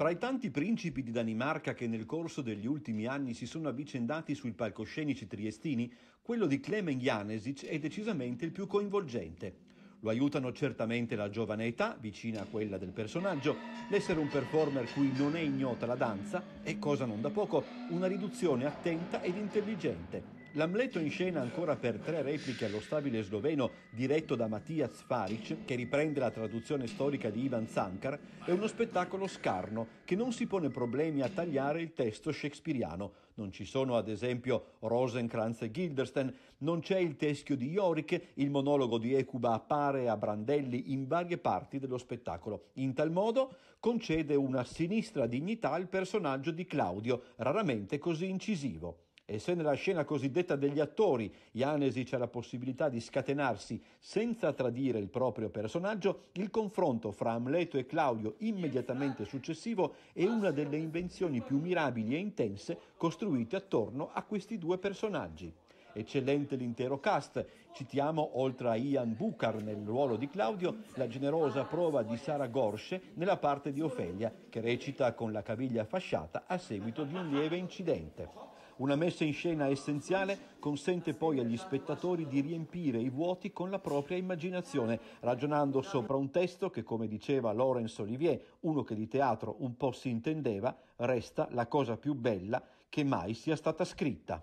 Fra i tanti principi di Danimarca che nel corso degli ultimi anni si sono avvicendati sui palcoscenici triestini, quello di Klemen Janesic è decisamente il più coinvolgente. Lo aiutano certamente la giovane età, vicina a quella del personaggio, l'essere un performer cui non è ignota la danza e, cosa non da poco, una riduzione attenta ed intelligente, L'Amleto in scena ancora per tre repliche allo stabile sloveno diretto da Mattias Faric, che riprende la traduzione storica di Ivan Zankar, è uno spettacolo scarno che non si pone problemi a tagliare il testo shakespeariano. Non ci sono ad esempio Rosenkrantz e Gilderstein, non c'è il teschio di Yorick, il monologo di Ecuba appare a Brandelli in varie parti dello spettacolo. In tal modo concede una sinistra dignità al personaggio di Claudio, raramente così incisivo. E se nella scena cosiddetta degli attori Janesic c'è la possibilità di scatenarsi senza tradire il proprio personaggio, il confronto fra Amleto e Claudio immediatamente successivo è una delle invenzioni più mirabili e intense costruite attorno a questi due personaggi eccellente l'intero cast. Citiamo, oltre a Ian Bucar nel ruolo di Claudio, la generosa prova di Sara Gorsche nella parte di Ofelia, che recita con la caviglia fasciata a seguito di un lieve incidente. Una messa in scena essenziale consente poi agli spettatori di riempire i vuoti con la propria immaginazione, ragionando sopra un testo che, come diceva Laurence Olivier, uno che di teatro un po' si intendeva, resta la cosa più bella che mai sia stata scritta.